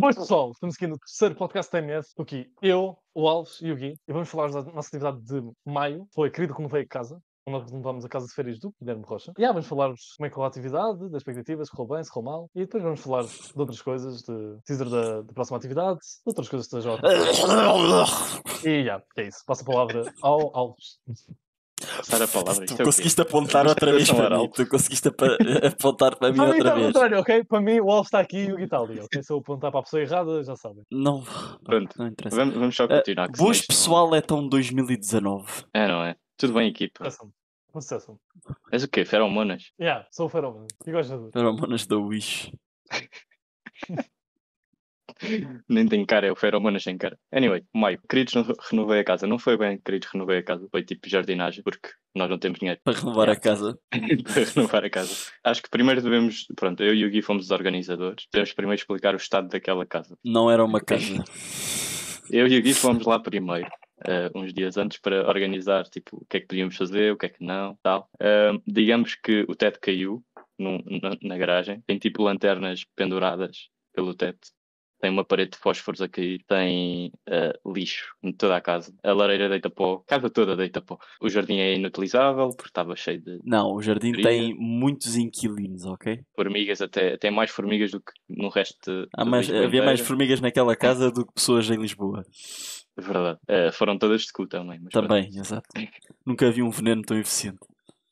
Pois pessoal, estamos aqui no terceiro podcast da TMS. aqui eu, o Alves e o Gui. E vamos falar da nossa atividade de maio. Foi querido como veio a casa. Onde nós levámos a casa de férias do Guilherme Rocha. E já, ah, vamos falar-vos como é que foi a atividade, das expectativas, se correu bem, se correu mal. E depois vamos falar de outras coisas, de teaser da, da próxima atividade, de outras coisas da Jota. E já, é isso. Passo a palavra ao Alves passar a palavra. Tu é conseguiste apontar outra é vez para mim. Tu conseguiste apontar para mim outra para mim está Contrário, ok? Para mim, o Alves está aqui e o Guitaldi. Ok? Se eu apontar para a pessoa errada, já sabem. Não, Pronto. não interessa. Vamos, vamos só ah, continuar. Uh, Boas Pessoal é tão 2019. É, não é? Tudo bem, equipa? Sucesso. És o quê? Feromonas? Yeah, sou feromonas. E gosto de... Feromonas da Wish. Nem tem cara, é o feromonas sem cara. Anyway, Maio, queridos, renovei a casa. Não foi bem, queridos, renovei a casa. Foi tipo jardinagem, porque nós não temos dinheiro. Para renovar é. a casa. para renovar a casa. Acho que primeiro devemos, pronto, eu e o Gui fomos os organizadores. Devemos primeiro explicar o estado daquela casa. Não era uma casa. eu e o Gui fomos lá primeiro. Uh, uns dias antes para organizar tipo o que é que podíamos fazer, o que é que não, tal. Uh, digamos que o teto caiu num, na, na garagem, tem tipo lanternas penduradas pelo teto tem uma parede de fósforos aqui tem uh, lixo em toda a casa, a lareira deita pó, a casa toda deita pó. O jardim é inutilizável porque estava cheio de. Não, o jardim tem muitos inquilinos, ok? Formigas, até, tem mais formigas do que no resto. Ah, mas Lisboa havia mais formigas naquela casa do que pessoas em Lisboa. É verdade. Uh, foram todas de cu também. também, pronto. exato. Nunca vi um veneno tão eficiente.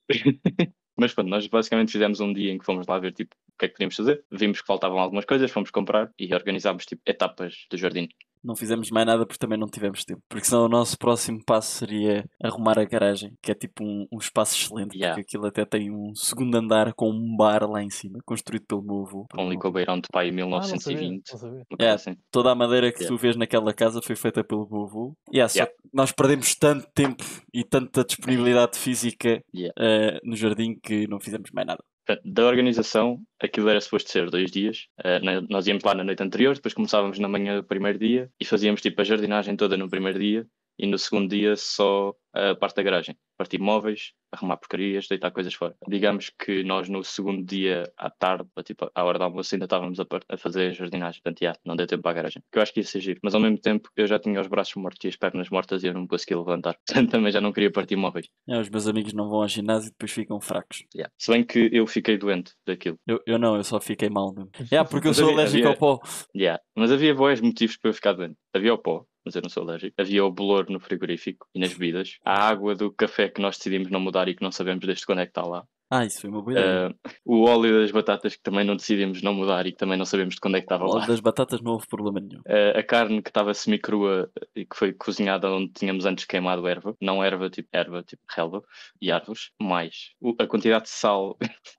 mas pronto, nós basicamente fizemos um dia em que fomos lá ver tipo que é que podíamos fazer. Vimos que faltavam algumas coisas, fomos comprar e organizámos tipo, etapas do jardim. Não fizemos mais nada porque também não tivemos tempo. Porque senão o nosso próximo passo seria arrumar a garagem, que é tipo um, um espaço excelente, yeah. porque aquilo até tem um segundo andar com um bar lá em cima, construído pelo meu avô. Com um licobeirão de pai em 1920. Ah, não sabia, não sabia. É, assim. Toda a madeira que yeah. tu vês naquela casa foi feita pelo meu avô. Yeah, yeah. nós perdemos tanto tempo e tanta disponibilidade física uh, no jardim que não fizemos mais nada da organização, aquilo era suposto ser dois dias. Uh, nós íamos lá na noite anterior, depois começávamos na manhã do primeiro dia e fazíamos tipo a jardinagem toda no primeiro dia e no segundo dia só a parte da garagem, partir móveis, arrumar porcarias, deitar coisas fora. Digamos que nós no segundo dia à tarde, tipo à hora do almoço, ainda estávamos a, a fazer jardinagem, portanto, yeah, não deu tempo para a garagem, que eu acho que ia é giro, mas ao mesmo tempo eu já tinha os braços mortos e as pernas mortas e eu não me conseguia levantar, portanto também já não queria partir móveis. É, os meus amigos não vão ao ginásio e depois ficam fracos. Yeah. Se bem que eu fiquei doente daquilo. Eu, eu não, eu só fiquei mal mesmo. Yeah, porque eu sou havia, alérgico havia... ao pó. Yeah. Mas havia bons motivos para eu ficar doente. Havia o pó, mas eu não sou alérgico. Havia o bolor no frigorífico e nas bebidas. A água do café que nós decidimos não mudar e que não sabemos desde quando é que está lá. Ah, isso foi uma boa ideia. Uh, o óleo das batatas que também não decidimos não mudar e que também não sabemos de quando é que estava lá. O óleo lá. das batatas não houve problema nenhum. Uh, a carne que estava semi-crua e que foi cozinhada onde tínhamos antes queimado erva, não erva tipo erva, tipo relva e árvores, mais o, a quantidade de sal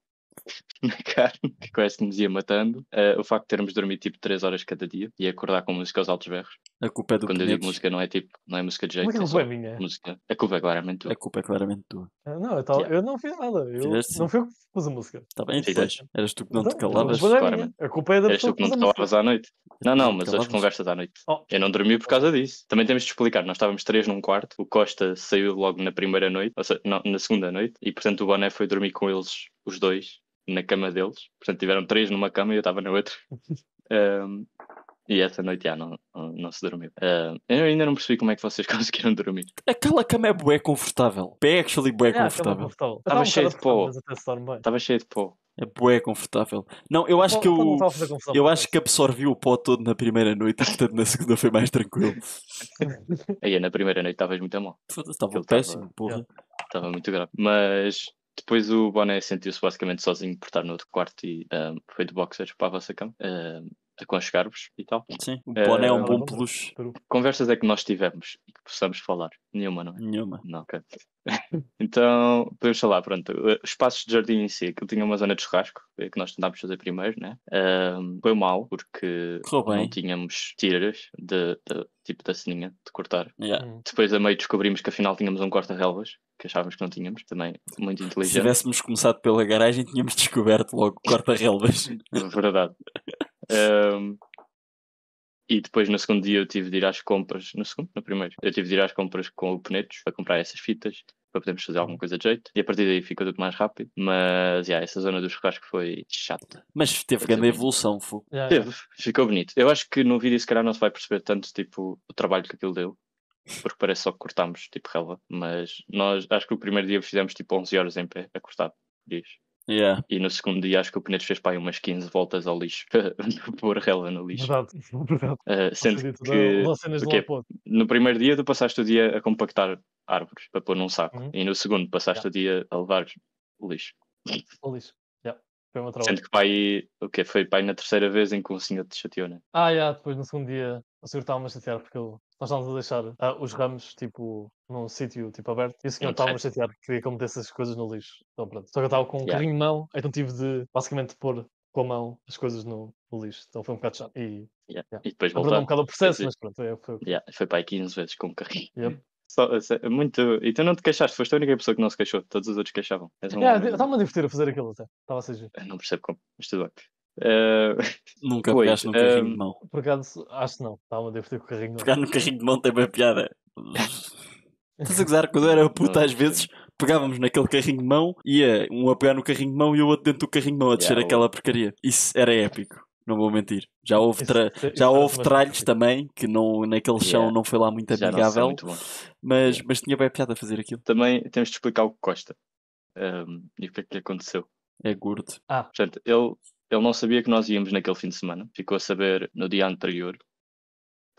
na carne, que é quase nos ia matando, uh, o facto de termos dormido tipo 3 horas cada dia e acordar com música aos altos berros. A culpa é do Quando eu digo música não é tipo, não é música de jeito. Como é a culpa é minha? Música. A culpa é claramente tua. A culpa é claramente tua. Ah, não, eu, tal, Yeah. eu não fiz nada. Eu Fizeste não fui eu que pus a música. Está bem, Fizeste. Eras tu que não te calavas. A culpa é da Eras pessoa tu que não te calavas à noite. Não, não, mas as conversas à noite. Oh. Eu não dormi por causa disso. Também temos de explicar, nós estávamos três num quarto, o Costa saiu logo na primeira noite, ou seja, não, na segunda noite, e portanto o Boné foi dormir com eles, os dois, na cama deles. Portanto, tiveram três numa cama e eu estava na outra. um, e essa noite já não, não, não se dormiu. Uh, eu ainda não percebi como é que vocês conseguiram dormir. Aquela cama é bué confortável. É actually bué é, é confortável. Estava cheio de pó. Estava cheio de pó. É bué confortável. Não, eu acho que eu, eu acho que absorvi o pó todo na primeira noite, portanto na segunda foi mais tranquilo. Aí na primeira noite estavas muito a mal. Estava péssimo, tava, porra. Estava yeah. muito grave. Mas depois o Boné sentiu-se basicamente sozinho por estar no outro quarto e um, ah, foi de boxers para a vossa cama. Um, ah, aconchegar-vos e tal. Sim, o eh, Boné é um bom peluche. Conversas é que nós tivemos e que possamos falar? Nenhuma, não é? Nenhuma. Não, ok. então, podemos falar, pronto. Eh, espaços de jardim em si, aquilo tinha uma zona de churrasco é que nós tentámos fazer primeiro, né? Um, ehm, foi mal, porque não tínhamos tiras de, de tipo da sininha de cortar. Yeah. Hum. Depois a meio descobrimos que afinal tínhamos um corta-relvas, que achávamos que não tínhamos, também muito inteligente. Se tivéssemos começado pela garagem, tínhamos descoberto logo corta-relvas. Verdade. Um, e depois no segundo dia eu tive de ir às compras, no segundo, no primeiro, eu tive de ir às compras com o Penetos para comprar essas fitas, para podermos fazer alguma coisa de jeito. E a partir daí ficou tudo mais rápido, mas yeah, essa zona dos churrasco foi chata. Mas teve grande evolução, foi. Yeah, teve, yeah. ficou bonito. Eu acho que no vídeo se calhar não se vai perceber tanto tipo, o trabalho que aquilo deu, porque parece só que cortámos tipo relva, mas nós acho que o primeiro dia fizemos tipo 11 horas em pé a cortar, diz. Yeah. E no segundo dia acho que o Pinetos fez para aí umas 15 voltas ao lixo para pôr relva no lixo. Verdade, verdade. Uh, sendo que, que no primeiro dia tu passaste o dia a compactar árvores para pôr num saco uhum. e no segundo passaste yeah. o dia a levar lixo. O lixo. Foi uma Sendo que pai, o que foi pai na terceira vez em que o senhor te chateou, né? Ah, já, depois no segundo dia o senhor estava-me a chatear porque ele, nós estávamos a deixar ah, os ramos, tipo, num sítio, tipo, aberto e o senhor hum, estava-me a chatear porque queria que eu metesse as coisas no lixo. Então pronto. Só que eu estava com um yeah. carrinho de mão, então tive de, basicamente, pôr com a mão as coisas no, no lixo. Então foi um bocado chato. E, yeah. Yeah. e depois voltar. um bocado o processo, mas pronto. É, foi... Yeah. foi pai 15 vezes com o carrinho. Yep. Só, é muito... E tu não te queixaste, foste a única pessoa que não se queixou, todos os outros queixavam. um yeah, Estava-me a divertir a fazer aquilo até. Estava a ser Não percebo como, mas tudo bem. Uh... Nunca pegaste num carrinho um... de eh, mão. Por acaso, acho que não. Estava a divertir com o carrinho de mão. Pegar num carrinho de mão tem bem piada. Estás a gozar? Quando eu era puta, às vezes pegávamos naquele carrinho de mão, ia um a pegar no carrinho de mão e o outro dentro do carrinho de mão a descer yeah, aquela porcaria. Isso era épico não vou mentir. Já houve, tra... já houve tralhos também, que não, naquele chão yeah. não foi lá muito amigável, muito mas, mas tinha bem a piada fazer aquilo. Também temos de explicar o que Costa um, e o que é que lhe aconteceu. É gordo. Ah. Portanto, ele, ele não sabia que nós íamos naquele fim de semana, ficou a saber no dia anterior,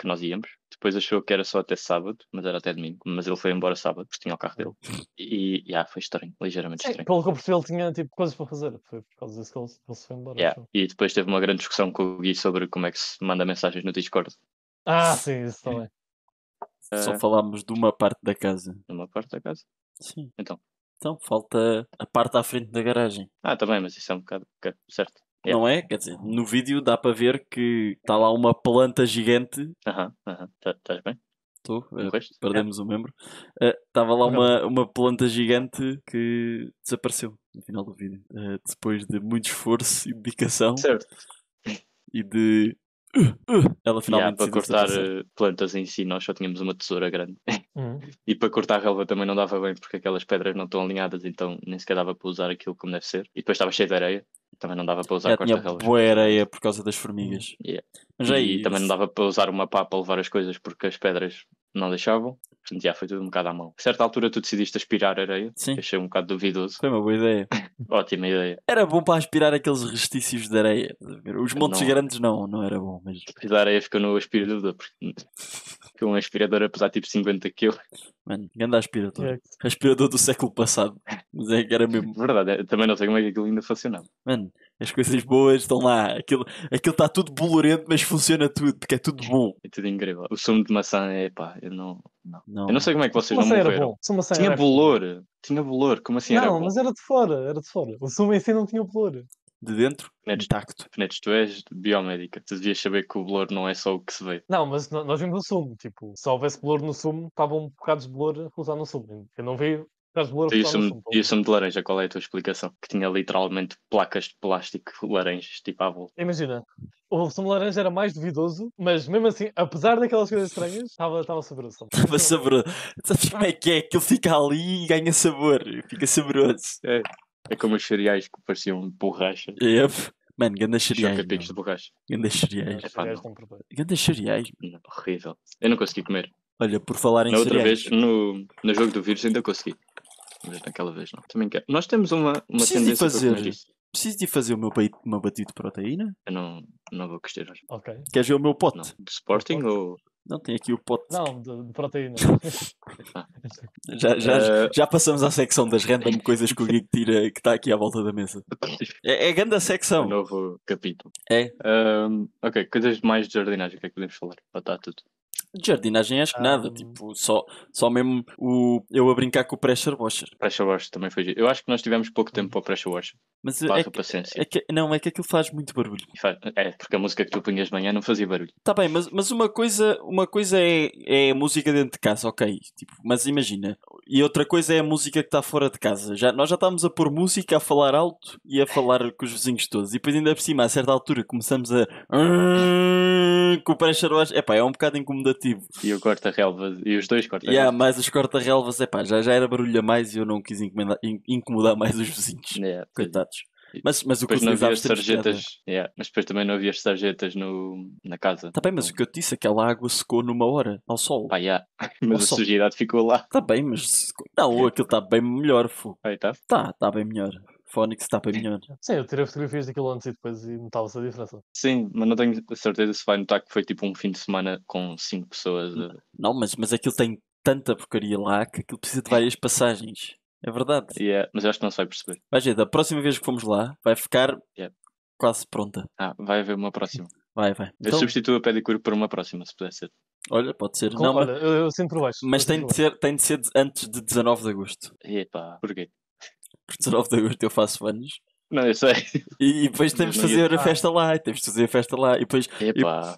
que nós íamos. Depois achou que era só até sábado, mas era até domingo. Mas ele foi embora sábado, porque tinha o carro dele. E, yeah, foi estranho, ligeiramente estranho. É, pelo que eu percebi, ele tinha tipo, coisas para fazer. Foi por causa disso que ele, se foi embora. Yeah. E depois teve uma grande discussão com o Gui sobre como é que se manda mensagens no Discord. Ah, sim, isso também. Uh, só eh, falámos de uma parte da casa. De uma parte da casa? Sim. Então. Então, falta a parte à frente da garagem. Ah, também, mas isso é um bocado, certo. Yeah. Não é? Quer dizer, no vídeo dá para ver que está lá uma planta gigante. Aham, uh aham. -huh, uh -huh. Estás bem? Estou, eh, perdemos o um membro. Estava eh, uh, lá uma, uma planta gigante que desapareceu no final do vídeo. Uh, depois de muito esforço e dedicação. Certo. E de. Uh, ela finalmente yeah, para cortar plantas em si, nós só tínhamos uma tesoura grande. Uhum. e para cortar relva também não dava bem, porque aquelas pedras não estão alinhadas, então nem sequer dava para usar aquilo como deve ser. E depois estava cheio de areia, também não dava para usar Já corta-relva. Boa areia por causa das formigas. Yeah. Mas é e, aí, e também não dava para usar uma pá para levar as coisas porque as pedras não deixavam. Portanto, já foi tudo um bocado à mão. A certa altura tu decidiste aspirar areia. Sim. Achei um bocado duvidoso. Foi uma boa ideia. Ótima ideia. Era bom para aspirar aqueles restícios de areia. Os montes não. grandes não, não era bom. Mas... A areia ficou no aspirador, porque um aspirador a pesar tipo 50 kg. Mano, grande aspirador. É. Aspirador do século passado. Mas é que era mesmo. Verdade, também não sei como é que aquilo ainda funcionava. Mano, as coisas boas estão lá. Aquilo está tudo bolorento, mas funciona tudo, porque é tudo bom. É tudo incrível. O sumo de maçã é pá, eu não. Não. não. Eu não sei como é que vocês não assim bom. Assim tinha bolor. Tinha bolor. Como assim não, era Não, mas era de fora. Era de fora. O sumo em si não tinha bolor. De dentro? Penetes, intacto. Penetes, tu és biomédica. Tu devias saber que o bolor não é só o que se vê. Não, mas nós vimos o sumo. Tipo, se houvesse bolor no sumo, estavam um bocados de bolor a usar no sumo. Eu não vi e o sumo de laranja, qual é a tua explicação? Que tinha literalmente placas de plástico laranjas, tipo à volta. Imagina, o sumo de laranja era mais duvidoso, mas mesmo assim, apesar daquelas coisas estranhas, estava saboroso. Estava saboroso. Sabes como é que é? ele fica ali e ganha sabor, fica saboroso. É, é como os cereais que pareciam borracha. Yep. Mano, grandes cereais. Chocapicos de borracha. Grandes cereais. Grandes cereais. Horrível. Eu não consegui comer. Olha, por falar em cereais Na outra vez, no, no jogo do vírus, ainda consegui mas naquela vez não. Também quero. Nós temos uma, uma Preciso tendência de fazer. Para comer isso. Preciso de fazer o meu, o meu batido de proteína. Eu não, não vou questionar. hoje. Ok. Queres ver o meu pote? Não. De Sporting pote. ou. Não, tem aqui o pote. Não, de, de proteína. Ah. já, já, uh... já passamos à secção das random coisas que o Gui tira, que está aqui à volta da mesa. É, é grande a secção. Um novo capítulo. É. Um, ok, coisas mais de jardinagem, o que é que podemos falar? Está tudo. De jardinagem acho que nada, ah. tipo, só, só mesmo o, eu a brincar com o pressure washer. Pressure washer também foi. Eu acho que nós tivemos pouco tempo para o pressure washer. Mas é que, paciência. É que, não, é que aquilo faz muito barulho. é, porque a música que tu punhas de manhã não fazia barulho. Tá bem, mas, mas uma coisa, uma coisa é, é a música dentro de casa, ok. Tipo, mas imagina. E outra coisa é a música que está fora de casa. Já, nós já estávamos a pôr música, a falar alto e a falar com os vizinhos todos. E depois ainda por cima, a certa altura, começamos a. com o pressure washer. É pá, é um bocado incomodativo relativo. E o corta-relvas, e os dois corta-relvas. Yeah, mas os corta-relvas, epá, já, já era barulho a mais e eu não quis incomodar, incomodar mais os vizinhos. Yeah, Coitados. Mas, mas o depois que não havia sarjetas, yeah, mas depois também não havia sarjetas no, na casa. Está bem, mas o que eu te disse, é que aquela água secou numa hora, ao sol. Pá, yeah. Mas ao a sol. sujidade ficou lá. Está bem, mas não, aquilo está bem melhor, fô. Está, tá bem melhor. Fónix está para melhor. Sim, eu tirei fotografias daquilo antes e depois e notava-se a diferença. Sim, mas não tenho certeza se vai notar que foi tipo um fim de semana com cinco pessoas. Não, eh. não mas, mas aquilo tem tanta porcaria lá que aquilo precisa de várias passagens. É verdade. Yeah, mas eu acho que não se vai perceber. Vai ver, da próxima vez que formos lá, vai ficar yeah. quase pronta. Ah, vai haver uma próxima. Vai, vai. Eu então substituo a pedicure por uma próxima, se puder ser. Olha, pode ser. Com, não, olha, mas... eu, eu sinto por baixo. Mas tem de, ser, tem de ser antes de 19 de agosto. Epá, porquê? que 19 de agosto eu faço anos. Não, eu sei. E, e depois temos de fazer a festa lá, e temos de fazer a festa lá. E depois, e, e,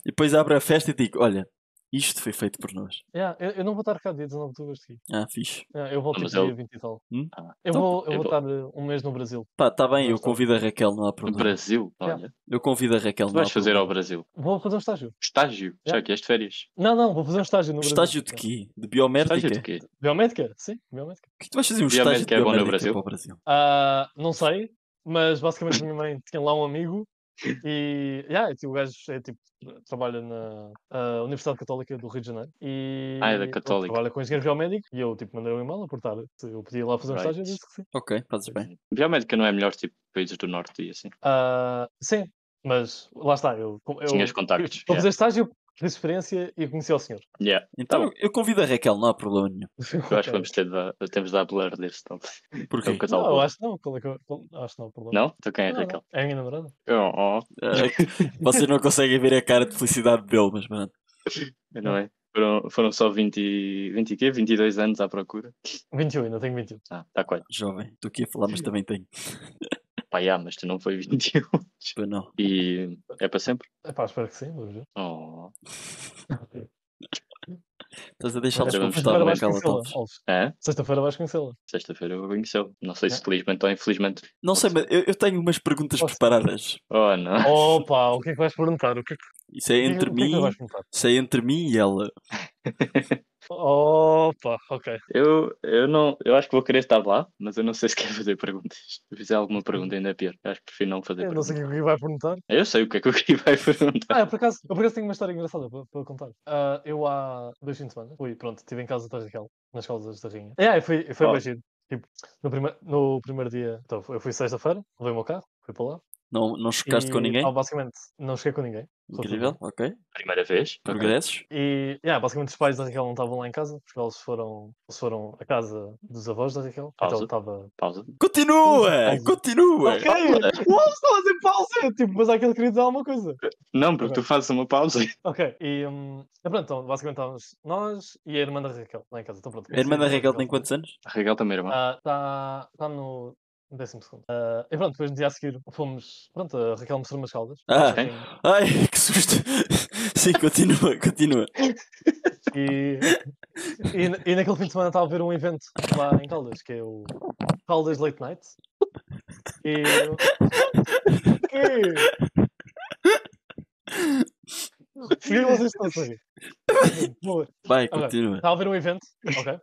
depois abro a festa e digo: Olha, isto foi feito por nós. Yeah, eu, eu, não vou estar cá dia 19 de agosto aqui. Ah, fixe. Yeah, eu volto ah, eu... dia 20 e tal. Hum? Ah, eu, então, vou, eu, eu vou, estar eh, um mês no Brasil. Pá, tá bem, eu convido a Raquel, não há problema. No Brasil? Olha. Yeah. Eu convido a Raquel. Tu vais fazer ao Brasil? Vou fazer um estágio. Estágio? Já que és de férias? Não, não, vou fazer um estágio no Brasil. Estágio de quê? De biomédica? Estágio de quê? Biomédica, sim, biomédica. O que é tu vais fazer um biomédica estágio de biomédica é bom no Brasil? Para o Brasil? Uh, não sei, mas basicamente a minha mãe tinha lá um amigo e yeah, tipo, o gajo é, tipo, trabalha na uh, Universidade Católica do Rio de Janeiro e ah, é da Católica. trabalha com engenheiro biomédico e eu tipo, mandei um e-mail a portar eu podia ir lá fazer um estágio e disse que sim. Ok, fazes bem. Biomédica não é melhor tipo países do norte e assim? Uh, sim, mas lá está, eu, eu tinha os contactos. Para fazer estágio, de referência e conhecer o senhor. Yeah. Então, então eu convido a Raquel, não há problema nenhum. Eu acho que vamos ter de, temos de hablar deste então. Porque é um não, eu acho que não. Qual é que eu, acho não é problema. Não? Então quem é não, Raquel? Não. É a minha namorada. Oh, oh. Vocês não conseguem ver a cara de felicidade dele, mas mano. Não é? Foram, foram só 20, 20 quê? 22 anos à procura? 21, ainda tenho 21. Ah, está quase. Jovem, tu aqui a falar, mas também tenho. Pá, yeah, mas tu não foi 21. Pois não. E é para sempre? É pá, espero que sim, vamos ver. Oh. Estás a deixá-los confortável naquela Alves. É? Sexta-feira vais conhecê-la. Sexta-feira eu vou conhecê-la. Não sei se é? felizmente ou infelizmente. Não sei, mas eu, eu tenho umas perguntas Posso? preparadas. Oh, não. Opa, o que é que vais perguntar? O que é que... Isso é entre que mim. é que é isso é entre mim e ela. Opa, ok. Eu, eu, não, eu acho que vou querer estar lá, mas eu não sei se quero fazer perguntas. Se fizer alguma pergunta, ainda é pior. Eu acho que prefiro não fazer Eu não sei o que é o Gui vai perguntar. Ah, eu sei o que é que o Gui vai perguntar. Ah, por acaso, eu por acaso tenho uma história engraçada para, para contar. Ah, eu há dois fins de semana, fui, pronto, estive em casa atrás Raquel, nas causas da Rinha. É, foi, fui, Oh. bem giro. Tipo, no, prime no primeiro dia, então, eu fui sexta-feira, levei o meu carro, fui para lá. Não, não chocaste e, com ninguém? basicamente, não cheguei com ninguém. Incrível, ok. Primeira vez. Progressos. Okay. E, yeah, basicamente, os pais da Raquel não estavam lá em casa, porque eles foram, eles foram à casa dos avós da Raquel. Então, pausa. Então estava. Pausa. Continua! Pausa. Continua! Ok! Pausa. Estou a fazer pausa! Tipo, mas aquele é queria dizer alguma coisa. Não, porque okay. tu fazes uma pausa. Ok, e. Um, pronto, então, basicamente estávamos nós e a irmã da Raquel lá em casa. Então, pronto, a irmã da Raquel, tem quantos anos? A Raquel também, irmã. Está ah, uh, tá no no décimo segundo. Uh, e pronto, depois no dia a seguir fomos. Pronto, a Raquel mostrou umas caldas. Ah, ai, que susto! Sim, continua, continua. E, e, e, naquele fim de semana estava a ver um evento lá em Caldas, que é o Caldas Late Night. E. Cheguei vocês todos aqui. Vai, continua. Estava a ver um evento, ok? Uh,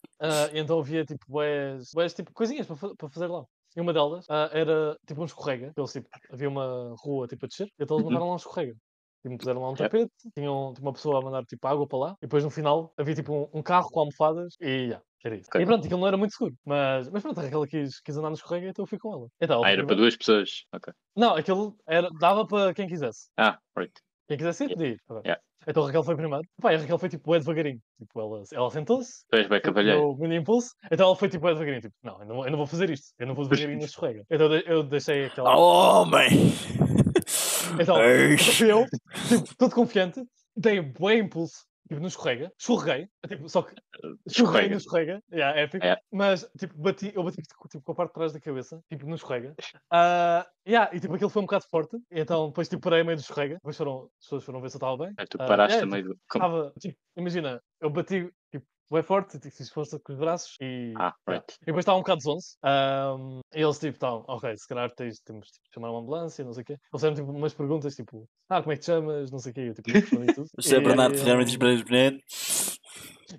então havia tipo boas boas tipo coisinhas para, para fazer lá. E uma delas ah, era tipo um escorrega. tipo, havia uma rua tipo a descer, então eles uhum. mandaram lá um escorrega. me puseram lá um tapete, tinham tipo, uma pessoa a mandar tipo água para lá, e depois no final havia tipo um, um carro com almofadas e yeah, era isso. E pronto, aquilo não era muito seguro. Mas, mas pronto, aquela quis, quis andar no escorrega, então eu fui com ela. Então, Ah, era para duas pessoas. Ok. Não, aquilo era, dava para quem quisesse. Ah, right. Quem quiser ir, pode ir. Yeah. Então a Raquel foi primeiro. Pá, a Raquel foi tipo, é devagarinho. Tipo, ela, ela sentou-se. Pois bem, tipo, cavalheiro. Mini impulso. Então ela foi tipo, é devagarinho. Tipo, não eu, não, eu não vou fazer isto. Eu não vou devagarinho na escorrega. Então eu deixei aquela. Oh, homem! Então, eu, tipo, todo confiante, dei um bom impulso tipo, não escorrega, escorreguei, tipo, só que escorrega, escorrega, yeah, é épico, é. mas tipo, bati, eu bati tipo, tipo, com a parte de trás da cabeça, tipo, não escorrega, uh, yeah, e tipo, aquilo foi um bocado forte, então depois tipo, parei meio do escorrega, depois foram, as pessoas foram ver se eu estava bem. Ah, é, tu paraste uh, yeah, meio do... Tava, tipo, imagina, eu bati, tipo, bem forte, tive tipo, que força com os braços e. Ah, right. E depois estavam um bocado de 11. Um, e eles tipo, estavam, ok, se calhar tens, temos tipo, de chamar uma ambulância, não sei o quê. Eles fizeram tipo umas perguntas tipo, ah, como é que te chamas, não sei o quê. Eu tipo, respondi tudo. José e, Bernardo Ferreira de Bernardo.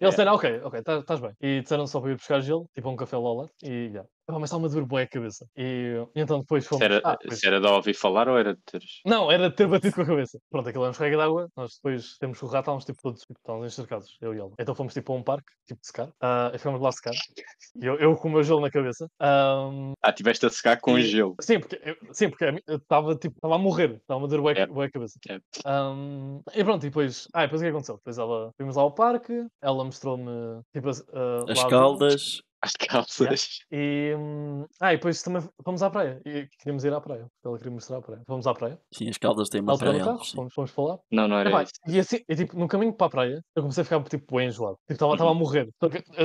Eles disseram, ok, ok, tá, estás bem. E disseram só para ir buscar gelo, tipo um café Lola. E yeah. Ah, mas estava-me a doer bué a cabeça. E, e então depois fomos... Se era, ah, se era de ouvir falar ou era de teres... Não, era de ter batido com a cabeça. Pronto, aquilo é uma escorrega d'água. Nós depois temos que rato, estávamos tipo todos, tipo, encharcados, eu e ela. Então fomos tipo a um parque, tipo de secar. Uh, e ficámos lá a secar. E eu, eu com o meu gelo na cabeça. Um... Ah, tiveste a secar com e... gelo. Sim, porque, eu, eh, sim, porque eu estava tipo, estava a morrer. Estava-me a doer bué, é. bué a cabeça. É. Um... E pronto, e depois... Ah, e depois o que aconteceu? Depois ela... fomos lá ao parque, ela mostrou-me tipo... Uh, As ah, caldas as calças. Yeah. E, hum, ah, e depois também vamos à praia. E queríamos ir à praia. Ela queria mostrar a praia. Vamos à praia. Sim, as calças têm uma praia. Carro, fomos, fomos falar. Não, não era. isso. E assim, e, tipo, no caminho para a praia, eu comecei a ficar tipo bem enjoado. Estava tipo, a uhum. morrer.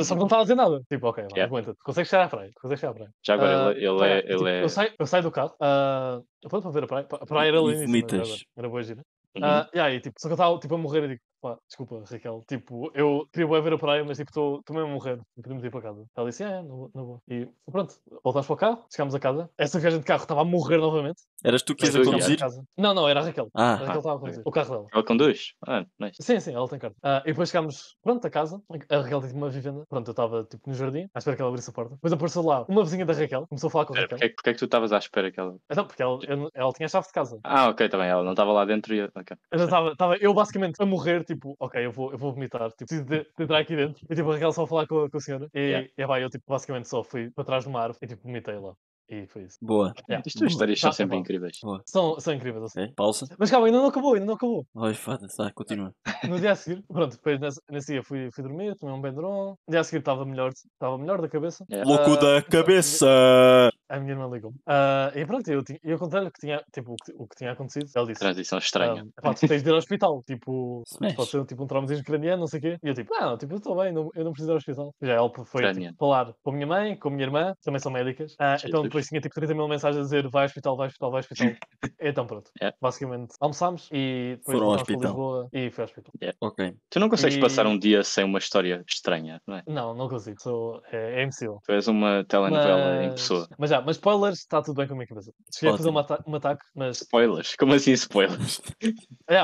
só que não estava a dizer nada. Tipo, ok, yeah. aguenta-te. Consegues chegar à praia. Consegues chegar à praia. Já agora uh, ele, ele, tá, é, ele tipo, é. Eu saio, eu saio do carro. Uh, ah, eu para ver a praia. A praia era ali. Era, era boa gira. Uhum. Uh, e aí, tipo, só que eu estava tipo, a morrer e digo, pá, desculpa, Raquel, tipo, eu queria ver a praia, mas tipo, estou mesmo a não podemos ir para casa. Ela disse, é, não, não vou. E pronto, voltámos para o carro, chegámos a casa. Essa viagem de carro estava a morrer novamente. Eras tu que ias a conduzir? Não, não, era a Raquel. Ah, a Raquel estava ah, a conduzir. O carro dela. Ela conduz? Ah, nice. Sim, sim, ela tem carro ah, e depois chegámos, pronto, a casa. A Raquel tinha uma vivenda. Pronto, eu estava tipo no jardim, à espera que ela abrisse a porta. Depois apareceu lá uma vizinha da Raquel, começou a falar com a Raquel. Porque, é porque é que tu estavas à espera que ela. Ah, não, porque ela, ela, ela tinha a chave de casa. Ah, ok, também. Tá ela não estava lá dentro e. Okay. Eu estava eu basicamente a morrer, tipo, tipo, ok, eu vou, eu vou vomitar, tipo, preciso de, hum. de entrar aqui dentro. E tipo, a Raquel só falar com, com a senhora. E, yeah. e vai, eu tipo, basicamente só fui para trás de uma árvore e tipo, vomitei lá. E foi isso. Boa. Yeah. As histórias são tá, sempre incríveis. Boa. São, são incríveis. Assim. É? Pausa. Mas calma, ainda não acabou, ainda não acabou. Ai, foda-se, tá, continua. No dia a seguir, pronto, depois nesse, nesse dia fui, fui dormir, tomei um bendron. No dia a seguir estava melhor, estava melhor da cabeça. Louco da ah, cabeça! A minha irmã ligou. Uh, ah, e pronto, eu, eu contei-lhe que tinha, tipo, o, que, o que tinha acontecido. Ela disse: Transição estranha. Um, ah, pá, tu tens de ir ao hospital. Tipo, pode ser tipo, um traumatismo craniano, não sei o quê. E eu, tipo, não, ah, tipo, estou bem, não, eu não preciso ir ao hospital. E já ela foi tipo, falar com a minha mãe, com a minha irmã, também são médicas. Uh, então depois tinha tipo 30 mil mensagens a dizer: vai ao hospital, vai ao hospital, vai ao hospital. então pronto. Yeah. Basicamente, almoçámos e depois foram ao hospital. Lisboa e fui ao hospital. Yeah. Ok. Tu não consegues e... passar um dia sem uma história estranha, não é? Não, não consigo. Sou, é, é impossível. Tu és uma telenovela Mas... em pessoa. Mas já já, mas spoilers, está tudo bem com a minha cabeça. Cheguei a fazer um, ata um ataque, mas. Spoilers? Como assim spoilers? é,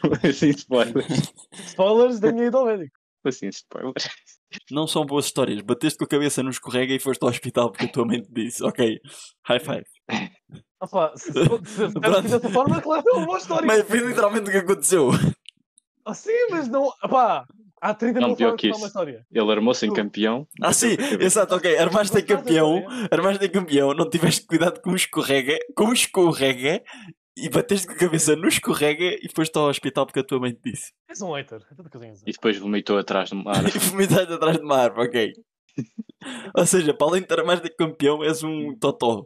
Como assim spoilers? spoilers da minha ida ao médico. Como assim spoilers? Não são boas histórias. Bateste com a cabeça no escorrega e foste ao hospital porque a tua mente disse, ok, high five. Opa, ah, se fosse dessa forma, claro, é uma boa história. Mas foi literalmente o que aconteceu. Ah, sim, mas não. Pá, Há 30 não, mil pior que História. Ele armou-se em campeão. Ah, sim, exato, ok. Armaste em campeão, armaste em campeão, não tiveste cuidado com o escorrega, com o escorrega, e bateste com a cabeça no escorrega e foste ao hospital porque a tua mãe te disse. És um hater, é tudo que eu tenho a dizer. E depois vomitou atrás de uma arma. e vomitaste atrás de uma arma, ok. Ou seja, para além de estar mais de campeão, és um totó.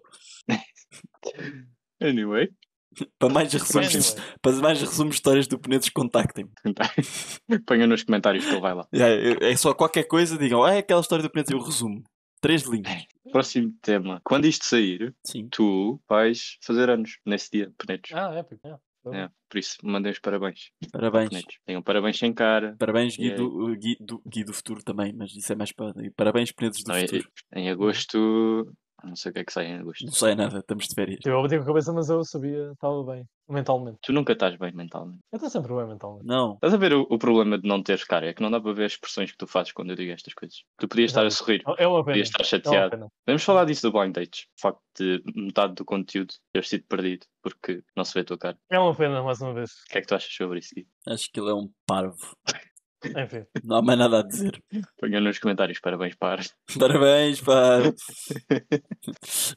Anyway, É, é? para mais resumos, para mais resumos histórias do Penedos, contactem-me. Ponham nos comentários que ele vai lá. É, é, é só qualquer coisa, digam, ah, é aquela história do Penedos, eu resumo. Três linhas. Próximo tema. Quando isto sair, Sim. tu vais fazer anos nesse dia, Penedos. Ah, é, porque é. É, por isso, mandei os parabéns. Parabéns. Tenham parabéns sem cara. Parabéns, Gui, é. do, Gui, do, Gui do Futuro também, mas isso é mais para. Parabéns, Penedos do Não, Futuro. Em agosto não sei o que é que sai em agosto. Não sei nada, estamos de férias. Eu bati com a cabeça, mas eu sabia, estava bem, mentalmente. Tu nunca estás bem mentalmente. Eu estou sempre bem mentalmente. Não. Estás a ver o, o, problema de não teres cara? É que não dá para ver as expressões que tu fazes quando eu digo estas coisas. Tu podias Exato. É estar a sorrir, é uma pena. podias estar é chateado. É Vamos falar disso do Blind Dates. O facto de metade do conteúdo ter sido perdido porque não se vê a tua cara. É uma pena, mais uma vez. O que é que tu achas sobre isso, Acho que ele é um parvo. É Enfim. Não há mais nada a dizer. Ponham nos comentários parabéns, par. Parabéns, par.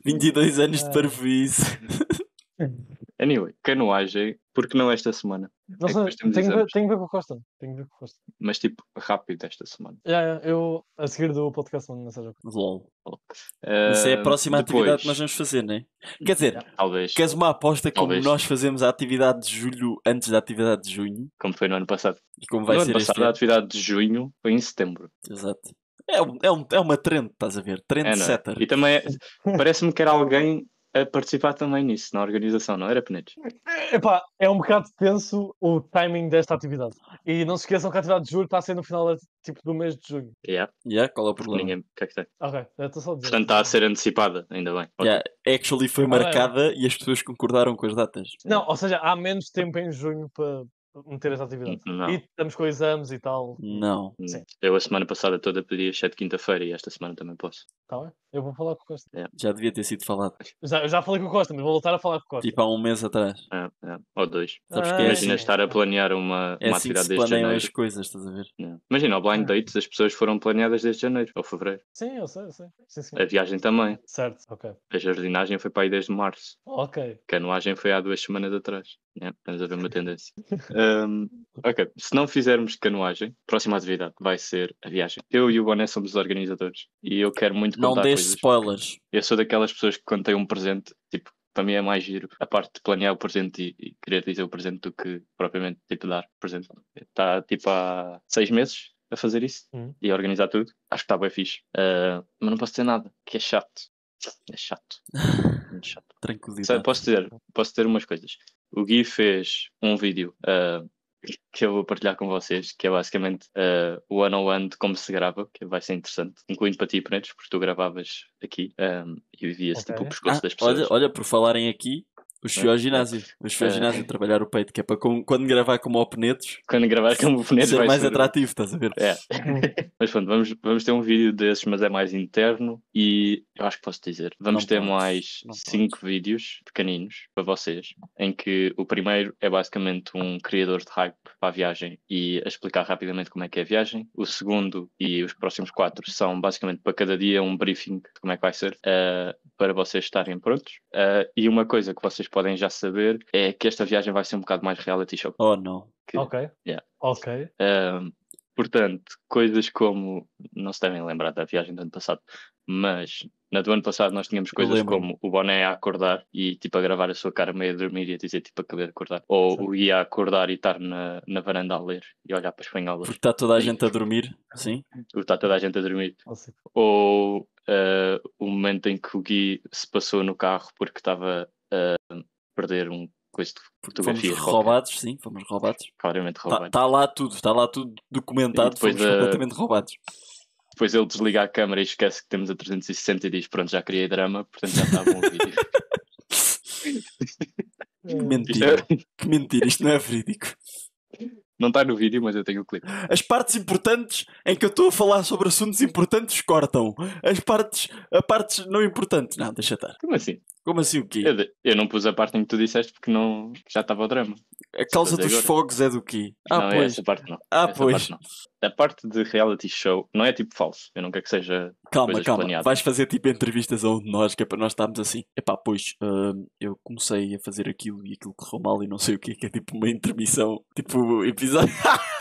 22 anos de ah. parvoíce. Anyway, canoagem, porque não esta semana? Não é tenho, ver, tenho, ver, com o Costa. Tenho ver com Costa. Mas tipo, rápido esta semana. Yeah, eu a seguir do podcast não seja. LOL. Uh, é a próxima depois... atividade que nós vamos fazer, não é? Quer dizer, yeah. Talvez. queres uma aposta como nós fazemos a atividade de julho antes da atividade de junho? Como foi no ano passado. E como vai no ser ano passado, a atividade de junho foi em setembro. Exato. É, um, é, um, é uma trend, estás a ver? Trend é, é? setter. E também é, parece-me que era alguém a participar também nisso, na organização, não era, Penedes? Epá, é um bocado tenso o timing desta atividade. E não se esqueçam que a atividade de julho está a ser no final tipo, do mês de junho. Yeah. Yeah, qual é o problema? Ninguém... O que é que tem? Ok, estou só a dizer. Portanto, está a ser antecipada, ainda bem. Yeah, é actually foi ah, marcada é. e as pessoas concordaram com as datas. Não, ou seja, há menos tempo em junho para meter as atividades. Não. E estamos com exames e tal. Não. Sim. Eu a semana passada toda pedi às de quinta-feira e esta semana também posso. Tá bem. Eu vou falar com o Costa. É. Já devia ter sido falado. Já, eu já falei com o Costa, mas vou voltar a falar com o Costa. Tipo há um mês atrás. É, é. Ou dois. Sabes ah, que é Imagina assim. estar a planear uma, é uma assim atividade desde janeiro. as coisas, estás a ver? É. Imagina, o blind é. date, as pessoas foram planeadas desde janeiro ou fevereiro. Sim, eu sei, eu sei. Sim, sim. A viagem também. Certo, ok. A jardinagem foi para aí desde março. Ok. A canoagem foi há duas semanas atrás. É, estamos a ver uma tendência. Um, ok, se não fizermos canoagem, próxima atividade vai ser a viagem. Eu e o Boné somos os organizadores e eu quero muito contar Não deixe spoilers. Eu sou daquelas pessoas que quando tem um presente, tipo, para mim é mais giro a parte de planear o presente e, e querer dizer o presente do que propriamente tipo dar presente. Está tipo há seis meses a fazer isso uhum. e a organizar tudo. Acho que está bem fixe. Uh, mas não posso dizer nada, que é chato. É chato. Muito chato. Tranquilidade. posso dizer, posso dizer umas coisas o Gui fez um vídeo uh, que eu vou partilhar com vocês, que é basicamente ah, o uh, one on one de como se grava, que vai ser interessante, incluindo para ti, Penedos, porque tu gravavas aqui um, ah, e vivias okay. tipo o pescoço ah, das pessoas. Olha, olha, por falarem aqui, os fios ginásio. Os é. fios ginásio trabalhar o peito, que é para com, quando gravar como alpenetes. Quando gravar como alpenetes. Ser mais atrativo, estás a ver? É. é. mas pronto, vamos, vamos ter um vídeo desses, mas é mais interno e eu acho que posso dizer. Vamos não ter pode, mais cinco pode. vídeos pequeninos para vocês, em que o primeiro é basicamente um criador de hype para a viagem e a explicar rapidamente como é que é a viagem. O segundo e os próximos quatro são basicamente para cada dia um briefing de como é que vai ser, uh, para vocês estarem prontos. Uh, e uma coisa que vocês podem já saber é que esta viagem vai ser um bocado mais reality show. Oh, não. Que, ok. Yeah. Ok. Um, portanto, coisas como. Não se devem lembrar da viagem do ano passado, mas na do ano passado nós tínhamos coisas como o Boné a acordar e tipo a gravar a sua cara meio a dormir e a dizer tipo acabei de acordar. Ou o Ia a acordar e estar na, na varanda a ler e olhar para as espanholas. Porque está toda a gente a dormir. Sim. Está toda a gente a dormir. Ou uh, o momento em que o Gui se passou no carro porque estava uh, perder um coisa de fotografia. Fomos roubados, qualquer. sim, fomos roubados. Claramente tá, roubados. Está tá lá tudo, está lá tudo documentado, fomos da... completamente roubados. Depois ele desliga a câmera e esquece que temos a 360 e diz: Pronto, já criei drama, portanto já está bom o vídeo. que mentira, é- que mentira, isto não é verídico. Não está no vídeo, mas eu tenho o clipe. As partes importantes em que eu estou a falar sobre assuntos importantes cortam. As partes, a partes não importantes. Não, deixa estar. Como assim? Como assim o quê? Eu, eu, não pus a parte em que tu disseste porque não, já estava o drama. A causa dos agora. fogos é do quê? Ah, não, é pois. Essa parte não. Ah, essa pois. Parte não. A parte de reality show não é tipo falso. Eu nunca que seja. Calma, calma. Planeadas. Vais fazer tipo entrevistas a um de nós, que é para nós estarmos assim. Epá, pois, uh, eu comecei a fazer aquilo e aquilo correu mal e não sei o quê, que é tipo uma intermissão. Tipo, episódio.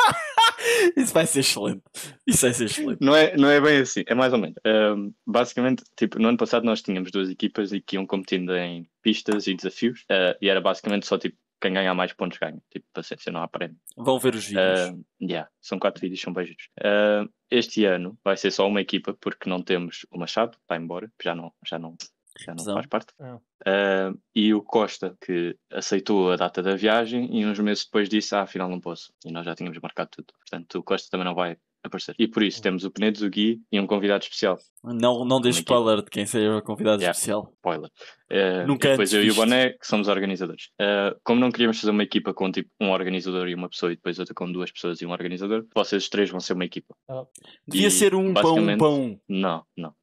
Isso vai ser excelente. Isso vai ser excelente. Não é, não é bem assim, é mais ou menos. Um, basicamente, tipo, no ano passado nós tínhamos duas equipas e que iam competindo em pistas e desafios, uh, e era basicamente só tipo quem ganhar mais pontos ganha. Tipo, paciência não há prémio. Vão ver os vídeos. Uh, yeah, são quatro vídeos, são bem Uh, este ano vai ser só uma equipa, porque não temos uma chave, está embora, já não, já não, já não faz parte. Uh, e o Costa, que aceitou a data da viagem e uns meses depois disse: Ah, afinal não posso. E nós já tínhamos marcado tudo. Portanto, o Costa também não vai aparecer. E por isso hum. temos o Penedos, o Gui e um convidado especial. Não, não dê é é? spoiler de quem seja o convidado yeah, especial. Spoiler. Uh, Nunca depois eu visto. e o Boné, que somos organizadores. Uh, como não queríamos fazer uma equipa com tipo um organizador e uma pessoa e depois outra com duas pessoas e um organizador, vocês três vão ser uma equipa. Devia e, ser um pão um para um. Não, não.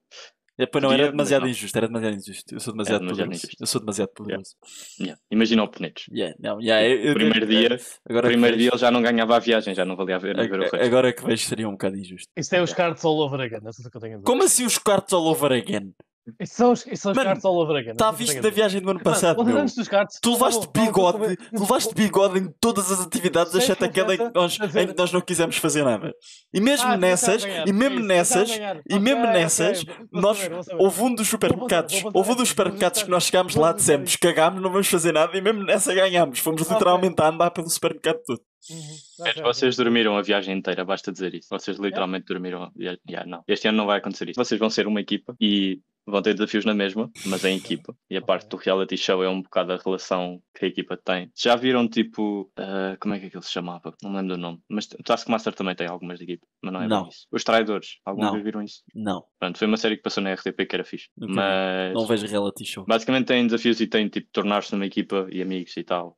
Depois é, não, era demasiado não. injusto, era demasiado injusto. Eu sou demasiado, demasiado poderoso. Injusto. Eu sou demasiado poderoso. Yeah. Yeah. Imagina o Penetes. Yeah. yeah, tipo, primeiro dia, agora primeiro vejo... dia ele já não ganhava a viagem, já não valia a ver, a, ver o resto. Agora que vejo seria um bocado injusto. Isso é os cards all over again, é que eu tenho a dizer. Como assim os cards all over again? Isso são os, isso Está a vista da viagem do ano passado. Mano, meu. Dos cartos, tu levaste é bigode, tu levaste bigode em todas as atividades, exceto aquela em que, nós, em que nós não quisemos fazer nada. E mesmo ah, nessas, e mesmo isso, nessas, e mesmo okay, nessas, okay. nós, houve um dos supermercados, houve um dos supermercados que nós chegámos lá, dissemos, cagámos, não vamos fazer nada, e mesmo nessa ganhámos. Fomos literalmente a andar pelo supermercado todo. Uhum, é vocês dormiram a viagem inteira, basta dizer isso. Vocês é? literalmente é. dormiram a viagem. Yeah, não. Este ano não vai acontecer isso. Vocês vão ser uma equipa e vão ter desafios na mesma, mas em equipa. E a parte do reality show é um bocado a relação que a equipa tem. Já viram, tipo, uh, como é que aquilo se chamava? Não me lembro do nome. Mas o Taskmaster também tem algumas de equipa, mas não é não. isso. Os Traidores, alguns não. viram isso? Não. Pronto, foi uma série que passou na RTP que era fixe. Okay. Mas... Não vejo reality show. Basicamente tem desafios e tem, tipo, tornar-se numa equipa e amigos e tal.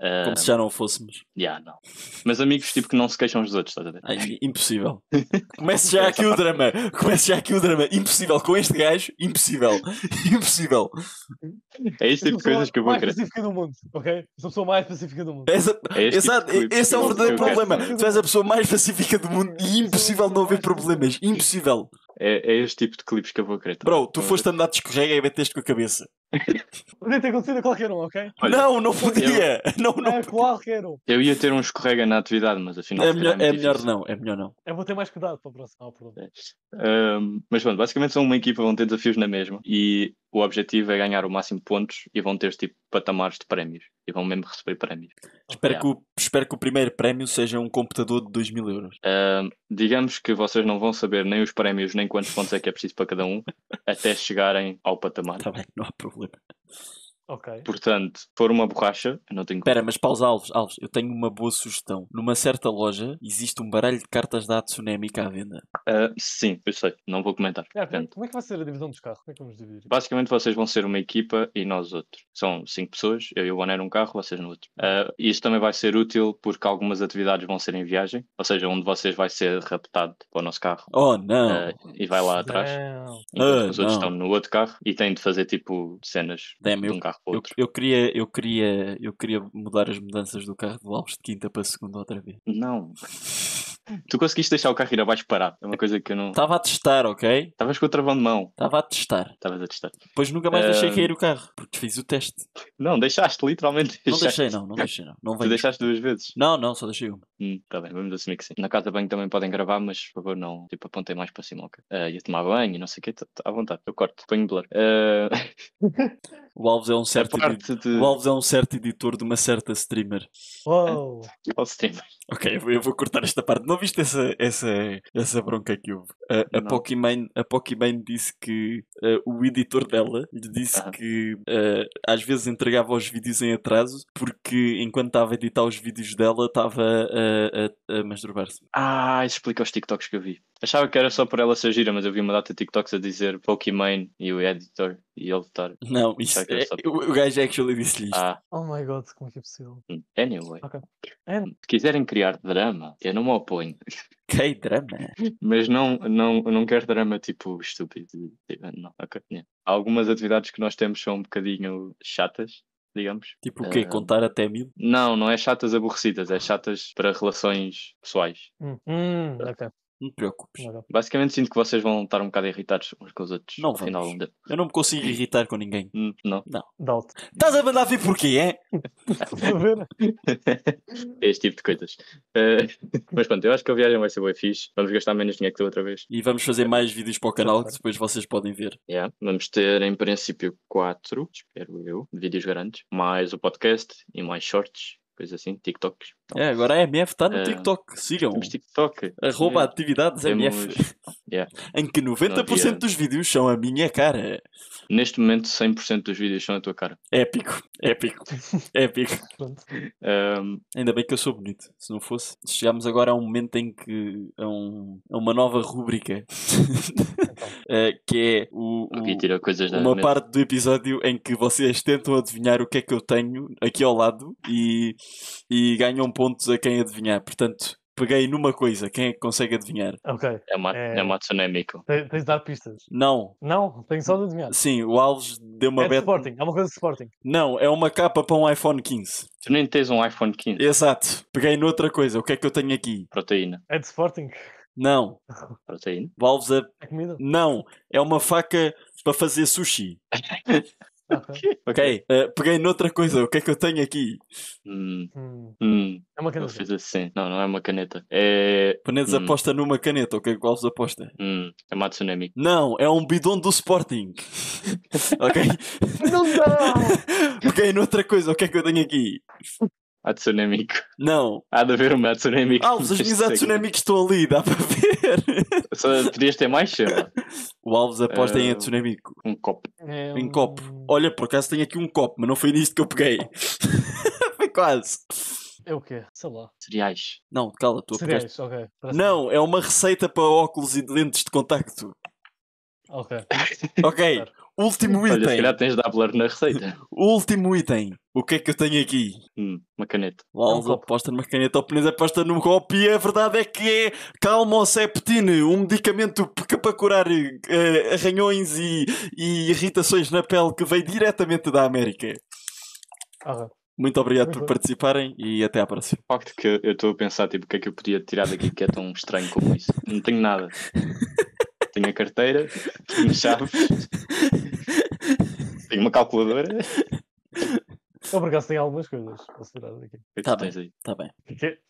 Uh, Como ah, se já não fôssemos. Yeah, não. Mas amigos, tipo, que não se queixam dos outros, estás a ver? Ai, ah, impossível. Comece já aqui o drama. Comece já aqui o drama. Impossível. Com este gajo, impossível. impossível. É este tipo de coisas que eu vou querer. mais pacífica do mundo, ok? Sou a pessoa mais pacífica do mundo. É essa, é este exato, tipo esse é o verdadeiro problema. Tu és a pessoa mais pacífica do mundo e impossível não haver problemas. Impossível. É, é, este tipo de clipes que eu vou querer. Tá? Bro, tu foste andar de escorrega e meteste com a cabeça. podia ter acontecido a qualquer um, ok? Olha, não, não podia! Eu... Não, não é qualquer um. Eu ia ter um escorrega na atividade, mas afinal. É melhor, é, é melhor não, é melhor não. Eu vou ter mais cuidado para o próximo. É. Ah, um, mas pronto, basicamente são uma equipa, vão ter desafios na mesma. E o objetivo é ganhar o máximo de pontos e vão ter tipo patamares de prémios e vão mesmo receber prémios. Espero, que, o, espero que o primeiro prémio seja um computador de 2 mil euros. Uh, digamos que vocês não vão saber nem os prémios nem quantos pontos é que é preciso para cada um até chegarem ao patamar. Está bem, não há problema. Ok. Portanto, for uma borracha, eu não tenho. Espera, mas pausa, Alves, Alves, eu tenho uma boa sugestão. Numa certa loja existe um baralho de cartas da Tsunami cá à venda. Uh, sim, eu sei, não vou comentar. É, como, é, como é que vai ser a divisão dos carros? Como é que vamos dividir? Basicamente, vocês vão ser uma equipa e nós outros. São cinco pessoas, eu e o Bonner um carro, vocês no outro. Uh, isto também vai ser útil porque algumas atividades vão ser em viagem, ou seja, um de vocês vai ser raptado para o nosso carro. Oh, não! Uh, e vai lá atrás. Não. Enquanto uh, os outros não. estão no outro carro e têm de fazer tipo cenas Damn, de um carro outro. Eu, eu, queria, eu, queria, eu queria mudar as mudanças do carro do Alves de quinta para segunda outra vez. Não. Tu conseguiste deixar o carro ir abaixo parado. É uma coisa que eu não. Estava a testar, ok? Estavas com o travão de mão. Estava a testar. Estavas a testar. Depois nunca mais deixei cair o carro, porque fiz o teste. Não, deixaste, literalmente deixaste. Não deixei, não, não deixei, não. não tu deixaste duas vezes? Não, não, só deixei uma. Hum, tá bem, vamos assumir que sim. Na casa de banho também podem gravar, mas por favor não, tipo, apontem mais para cima, ok? Uh, ia tomar banho, não sei o quê, tá, tá à vontade, eu corto, ponho blur. Uh... O Alves é um certo, edi... de... o Alves é um certo editor de uma certa streamer. Uou! Qual streamer? Ok, eu vou cortar esta parte. Não viste essa, essa, essa bronca que houve? A, a, Pokimane, a Pokimane disse que uh, o editor dela lhe disse que uh, às vezes entregava os vídeos em atraso porque enquanto estava a editar os vídeos dela estava a, a, a masturbar-se. Ah, isso explica os TikToks que eu vi. Achava que era só por ela ser gira, mas eu vi uma data de TikToks a dizer Pokimane e o editor e ele votar. Não, isso é, é o gajo é actually disse-lhe isto. Ah. Oh my god, como é que é possível? Hum, anyway. Okay. And... Se quiserem criar drama, eu não me oponho. Que é drama? Mas não, não, não quero drama tipo estúpido. Tipo, não, okay. yeah. Algumas atividades que nós temos são um bocadinho chatas, digamos. Tipo o quê? Uh, Contar até mil? Não, não é chatas aborrecidas, é chatas para relações pessoais. Hum, hum, não te preocupes. Basicamente sinto que vocês vão estar um bocado irritados uns com os outros. Não, final de... Eu não me consigo irritar com ninguém. Hum, não. Não. Dalt. Estás a mandar vir porquê, é? este tipo de coisas. Uh, mas pronto, eu acho que a viagem vai ser boa fixe. Vamos gastar menos dinheiro que da outra vez. E vamos fazer mais vídeos para o canal que depois vocês podem ver. Yeah. Vamos ter em princípio quatro, espero eu, vídeos grandes. Mais o podcast e mais shorts coisa assim, TikToks. Então, é, agora a MF está no é, TikTok, sigam. Temos TikTok. Arroba atividades temos... MF. Yeah. em que 90% eh, dos vídeos são a minha cara. É, neste momento, 100% dos vídeos são a tua cara. Épico, épico, épico. um... Ainda bem que eu sou bonito. Se não fosse, chegámos agora a um momento em que. a, um, a uma nova rúbrica. uh, eh, que é o, o uma parte do episódio em que vocês tentam adivinhar o que é que eu tenho aqui ao lado e e ganham pontos a quem adivinhar. Portanto, peguei numa coisa, quem é que consegue adivinhar? Ok. É uma, é... é uma Tens de dar pistas? Não. Não, tenho só de adivinhar. Sim, o Alves deu uma é beta. Sporting, é uma coisa de Sporting. Não, é uma capa para um iPhone 15. Tu nem tens um iPhone 15. Exato. Peguei noutra coisa, o que é que eu tenho aqui? Proteína. É de Sporting? Não. Proteína? O Alves É, é comida? Não, é uma faca para fazer sushi. Ok, Uh, peguei noutra coisa, o que é que eu tenho aqui? Hum. Hum. hum. É uma caneta. Eu fiz assim, não, não é uma caneta. É. hum. aposta numa caneta, o que é que Alves aposta? Hum. É uma tsunami. Não, é um bidon do Sporting. ok? Não dá! peguei noutra coisa, o que é que eu tenho aqui? A Tsunemiko. Não. Há de haver uma Tsunemiko. Ah, os meus Atsunemikos estão ali, dá para ver. Só podias ter mais cena. O Alves aposta em em eh, Atsunemiko. Um copo. É um... Em copo. Olha, por acaso tenho aqui um copo, mas não foi nisto que eu peguei. foi quase. É o quê? Sei lá. Cereais. Não, cala, tu Cereais, ok. Parece não, é uma receita para óculos e lentes de contacto. Ok. Ok, Claro. último Olha, se item. calhar tens de dar na receita. Último item. O que é que eu tenho aqui? Hum, uma caneta. É um aposta numa caneta, opiniões é aposta num copo e a verdade é que é calmoseptine, um medicamento para curar eh, arranhões e, e irritações na pele que veio diretamente da América. Muito obrigado por uhum. participarem e até à próxima. O facto que eu estou a pensar, tipo, o que é que eu podia tirar daqui que é tão estranho como isso? Não tenho nada. tenho a carteira, tenho chaves, tenho uma calculadora. Eu por acaso tenho algumas coisas consideradas aqui. Tá bem, está bem.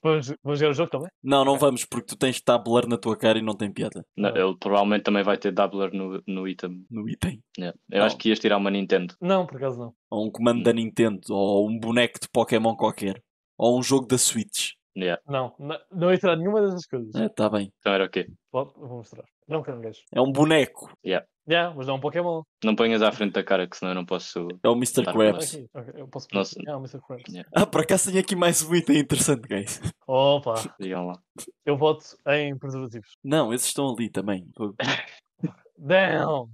vamos, vamos jogar o jogo também? Não, não vamos, porque tu tens tabler na tua cara e não tem piada. Não, ele provavelmente também vai ter tabler no, no item. No item? É, eu não. acho que ias tirar uma Nintendo. Não, por acaso não. Ou um comando da Nintendo, ou um boneco de Pokémon qualquer, ou um jogo da Switch. Yeah. Não, não, não entra nenhuma dessas coisas. Está é, tá bem. Então era o quê? Vou mostrar. Não caranguejo. É um boneco. Yeah. Yeah, mas não é um Pokémon. Não ponhas à frente da cara, que senão eu não posso. É o Mr. Krabs. Okay, eu posso... Nossa. É o Mr. Krabs. Yeah. Ah, por acaso tenho aqui mais um item interessante, guys. Opa! Digam lá. Eu voto em preservativos. Não, esses estão ali também. Damn!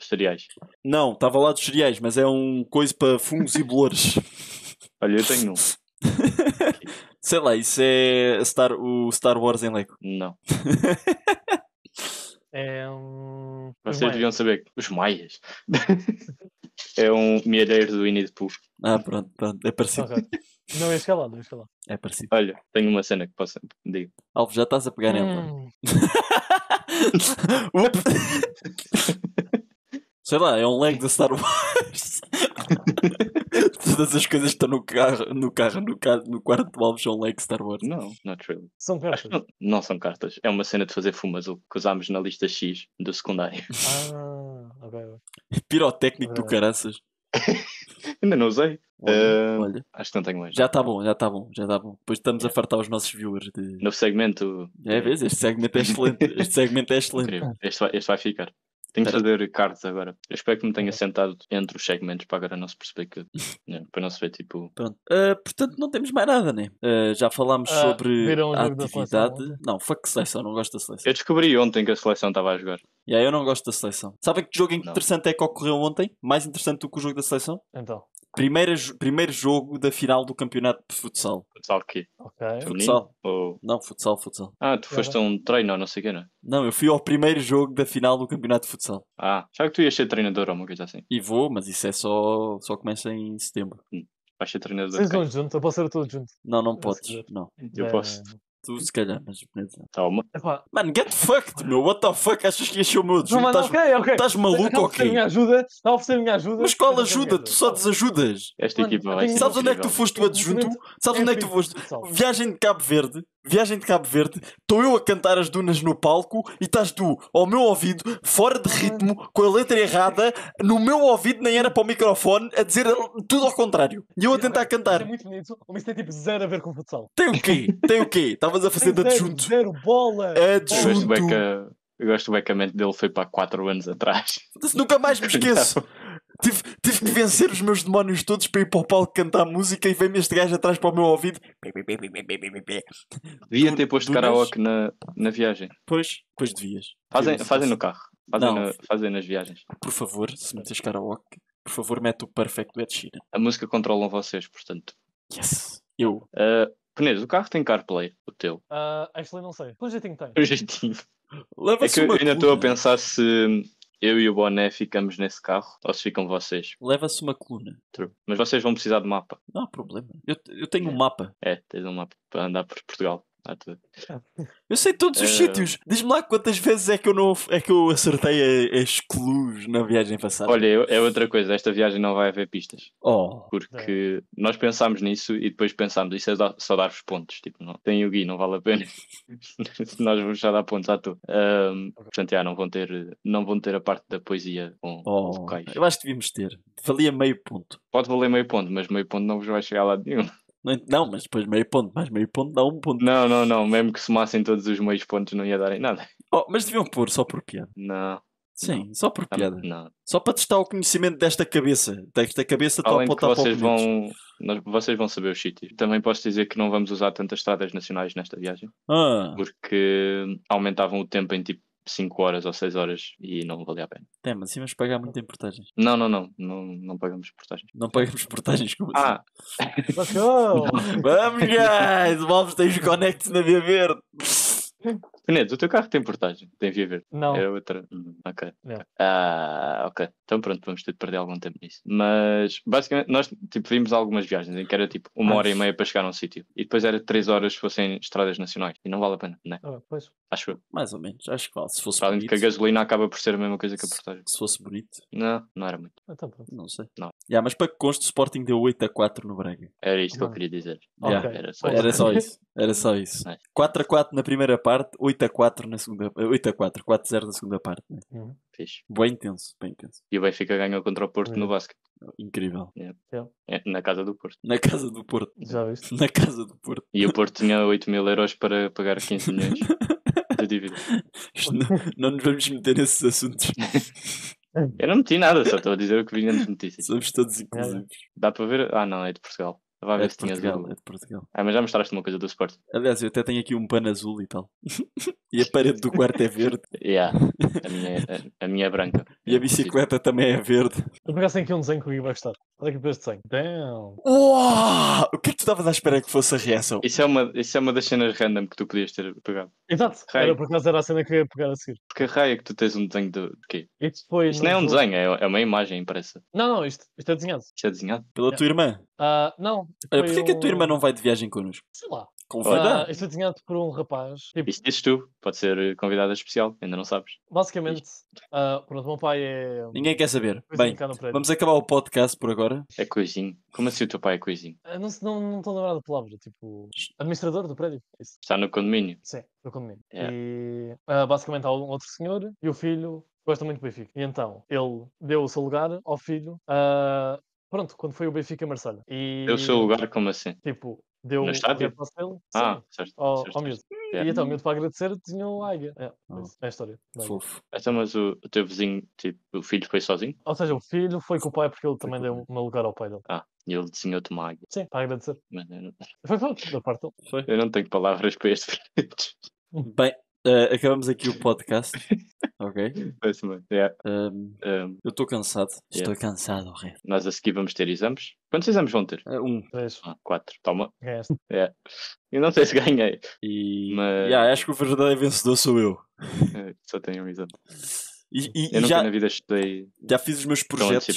cereais. Não, estava lá dos cereais, mas é um coisa para fungos e bolores. Olha, eu tenho um. Sei lá, isso é Star, o Star Wars em Lego. Não. é um. Vocês deviam saber. Os Maias. é um milheiro do Winnie the Pooh. Ah, pronto, pronto. É parecido. Okay. Não é escalado, não é escalado. É parecido. Olha, tenho uma cena que posso. Digo. Alvo, já estás a pegar nela. Hum. Sei lá, é um Lego da Star Wars. Todas as coisas estão no carro, no, carro, no, carro, no quarto do Alves John Lake Star Wars. Não, not really. São cartas. Não, não, são cartas. É uma cena de fazer fumas o que usámos na lista X do secundário. Ah, ok. Pirotécnico okay. do caraças. Ainda não usei. Olha, uh, olha. Acho que não tenho mais. Já está bom, já está bom, já está bom. Depois estamos a é. fartar os nossos viewers. De... Novo segmento. É, vês? Este segmento é excelente. Este segmento é excelente. Este vai, este vai ficar. Tenho Pera. de fazer cards agora. Eu espero que me tenha sentado entre os segmentos para agora não se perceber que. Né, para não se ver tipo. Pronto. Uh, portanto, não temos mais nada, né? Uh, já falámos ah, sobre a atividade. Não, fuck seleção, não gosto da seleção. Eu descobri ontem que a seleção estava a jogar. E yeah, aí eu não gosto da seleção. Sabem que jogo interessante não. é que ocorreu ontem? Mais interessante do que o jogo da seleção? Então. Primeira, primeiro jogo da final do campeonato de futsal. Futsal que? Okay. Futsal. Ou... Não, futsal, futsal. Ah, tu foste a um treino ou não sei o quê, não é? Não, eu fui ao primeiro jogo da final do campeonato de futsal. Ah, já que tu ias ser treinador ou uma coisa assim. E vou, mas isso é só, só começa em setembro. Hum. Vais ser treinador. Vocês vão juntos, eu posso ser todos junto. Não, não podes. Não. Eu é. posso. Tu se calhar, mas beleza. Toma. Tá, Epá. Mano, get fucked, meu. What the fuck? Achas que encheu o meu desvio? Estás okay, okay. Tás maluco ou quê? ajuda, está a oferecer minha ajuda. Mas qual ajuda? Tu só desajudas. Esta equipa vai Sabes incrível. onde é que tu foste o adjunto? Sabes é onde é que tu é foste? Viagem de Cabo Verde. Viagem de Cabo Verde, estou eu a cantar as dunas no palco e estás tu ao meu ouvido, fora de ritmo, com a letra errada, no meu ouvido, nem era para o microfone, a dizer tudo ao contrário. E eu a tentar é cantar. É muito bonito, mas tem é tipo zero a ver com o futsal. Tem o quê? Tem o quê? Estavas a fazer de adjunto. Zero, é bola! Adjunto. Eu gosto bem que a mente dele, foi para 4 anos atrás. Nunca mais me esqueço. Tive, tive que vencer os meus demónios todos para ir para o palco cantar música e vem-me este gajo atrás para o meu ouvido. Devia ter posto karaoke na, na viagem. Pois, pois devias. Fazem, fazem no carro. Fazem, Não, na, fazem nas viagens. Por favor, se metes karaoke, por favor, mete o perfect do A música controlam vocês, portanto. Yes, eu. Uh, Penedo, o carro tem CarPlay, o teu. Uh, actually, não sei. Com jeitinho tem. Com jeitinho. Leva-se é que eu ainda estou a pensar se eu e o Boné ficamos nesse carro, ou se ficam vocês. Leva-se uma coluna. True. Mas vocês vão precisar de mapa. Não há problema. Eu, eu tenho é. um mapa. É, tens um mapa para andar por Portugal. Tá eu sei todos os uh... sítios. Diz-me lá quantas vezes é que eu, não, é que eu acertei as clues na viagem passada. Olha, é outra coisa. Esta viagem não vai haver pistas. Oh. Porque é. nós pensámos nisso e depois pensámos, isso é só dar-vos pontos. Tipo, não, tem o Gui, não vale a pena. nós vamos já dar pontos à toa. Um, portanto, já, não vão, ter, não vão ter a parte da poesia com oh. locais. Eu acho que devíamos ter. Valia meio ponto. Pode valer meio ponto, mas meio ponto não vos vai chegar lá de nenhum. Não, mas depois meio ponto, mais meio ponto dá um ponto. Não, não, não. Mesmo que somassem todos os meios pontos, não ia dar em nada. Oh, mas deviam pôr só por piada. Não. Sim, não. só por ah, piada. Não. Só para testar o conhecimento desta cabeça. Desta cabeça está a apontar vocês vão, nós, Vocês vão saber os sítios. Também posso dizer que não vamos usar tantas estradas nacionais nesta viagem. Ah. Porque aumentavam o tempo em tipo 5 horas ou 6 horas e não valia a pena. É, mas íamos assim pagar muito em portagens. Não, não, não, não, não pagamos portagens. Não pagamos portagens, como assim? ah. assim? Vamos, guys! O Alves tem os connects na Via Verde! Menezes, o teu carro tem portagem, tem via verde. Não. Era é outra. Hum, ok. Não. Ah, ok. Então pronto, vamos ter de perder algum tempo nisso. Mas basicamente nós tipo, vimos algumas viagens em que era tipo uma hora e meia para chegar a um sítio e depois era três horas se fossem estradas nacionais e não vale a pena, Não. É? Ah, pois. Acho eu. Mais ou menos, acho que vale. Se fosse Além bonito. que a gasolina acaba por ser a mesma coisa que a portagem. Se fosse bonito. Não, não era muito. Então pronto. Não sei. Não. Yeah, mas para que conste, o Sporting deu 8 a 4 no Braga. Era isto que eu ah. queria dizer. Yeah. Okay. Era, só era, só isso. Era só isso. É. 4 a 4 na primeira parte, 8 8 a 4 na segunda. 8 a 4, 4 a 0 na segunda parte. Né? Uhum. Fixe. Bem intenso, bem intenso. E o Benfica ganhou contra o Porto uhum. no basquete. Incrível. Yeah. É. Yeah. É, na casa do Porto. Na casa do Porto. Já viste? Na casa do Porto. E o Porto tinha 8 mil euros para pagar 15 milhões de dívida. Não, não nos vamos meter nesses assuntos. Eu não meti nada, só estou a dizer o que vinha nas notícias. Somos todos é, é. inclusivos. Dá para ver? Ah, não, é de Portugal ver é se Portugal, é de Portugal. Ah, mas já mostraste uma coisa do Sport. Aliás, eu até tenho aqui um pano azul e tal. e a parede do quarto é verde. Yeah. A minha, é, a, a minha é branca. E a bicicleta também é verde. Eu pegasse aqui um desenho que eu ia gostar. Olha aqui para este desenho. Damn! Uau! O que é que tu estavas à espera que fosse a reação? Isso é, uma, isso é uma das cenas random que tu podias ter pegado. Exato. Raio. Era por acaso era a cena que eu ia pegar a seguir. Porque a raia é que tu tens um desenho de, de quê? Isto, foi isto não é um desenho, é, é uma imagem impressa. Não, não, isto, isto é desenhado. Isto é desenhado? Pela yeah. É. tua irmã? Uh, não. Olha, porquê um... que a tua irmã não vai de viagem connosco? Sei lá. Convidada? Uh, estou desenhado por um rapaz. Tipo... Isto dizes tu, pode ser eh, convidada especial, ainda não sabes. Basicamente, uh, pronto, o meu pai é. Ninguém quer saber. Bem, vamos acabar o podcast por agora. É coisinho. Como assim o teu pai é coisinho? Uh, ah, não, não, não estou a lembrar da palavra, tipo. Administrador do prédio. Isso. Está no condomínio. Sim, no condomínio. Yeah. E uh, basicamente há um outro senhor e o filho gosta muito do Benfica. E então, ele deu o seu lugar ao filho uh, Pronto, quando foi o Benfica Marcelo. E... Deu o seu lugar, como assim? Tipo, deu no estádio? Marcelo, ah, certo, ao, certo, ao E então, mesmo para agradecer tinha um águia. É, oh. é a história. Fofo. Então, mas o, o, teu vizinho, tipo, o filho foi sozinho? Ou seja, o filho foi com o pai porque ele também deu um lugar ao pai dele. Ah. E ele desenhou-te uma águia. Sim, para agradecer. Mas não... Foi pronto, da parte dele. Foi. Eu não tenho palavras para este Bem, Uh, acabamos aqui o podcast. ok? Yeah. Um, ehm, um, ehm, eu estou cansado. Yeah. Estou cansado, rei. Nós a seguir vamos ter exames. Quantos exames vão ter? Uh, um. Três. É ah, quatro. Toma. Yes. Yeah. Eu não sei se ganhei. E... Mas... Yeah, acho que o verdadeiro vencedor sou eu. É, só tenho um exame. E, e, eu nunca já, na vida estudei. Já fiz os meus projetos.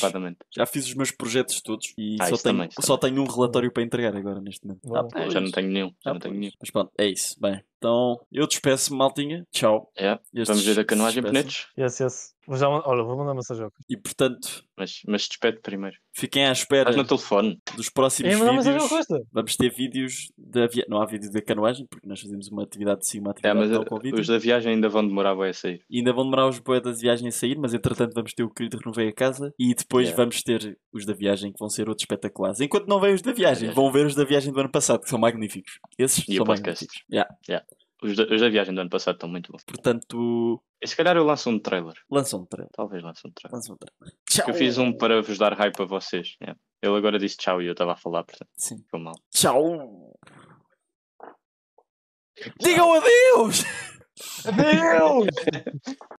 Já fiz os meus projetos todos e ah, só, tenho, também, só tenho um relatório para entregar agora neste momento. Ah, ah, já não tenho nenhum. Já ah, não tenho nenhum. Mas pronto, é isso. Bem, então, eu te peço maltinha. Tchau. É, Vamos ver a canoagem, penetos. Yes, yes. Vou já, olha, vou mandar mensagem ao E portanto. Mas, mas despede primeiro. Fiquem à espera. Estás no telefone. Dos próximos vídeos. É vamos ter vídeos da viagem. Não há vídeo da canoagem, porque nós fazemos uma atividade de cima, uma é, mas Os da viagem ainda vão demorar a sair. E ainda vão demorar os poetas da viagem a sair, mas entretanto vamos ter o querido Renovei a Casa e depois yeah. vamos ter os da viagem que vão ser outros espetaculares. Enquanto não vêm os da viagem, vão ver os da viagem do ano passado, que são magníficos. Esses e são o podcast. magníficos. Yeah. Yeah. Os da, os da, viagem do ano passado estão muito bons. Portanto. E se calhar eu lanço um trailer. Lanço um trailer. Talvez lance um trailer. Lanço um trailer. Tchau. Eu fiz um para vos dar hype a vocês. É. Ele agora disse tchau e eu estava a falar, portanto. Sim. Ficou mal. Tchau! Digam adeus! adeus!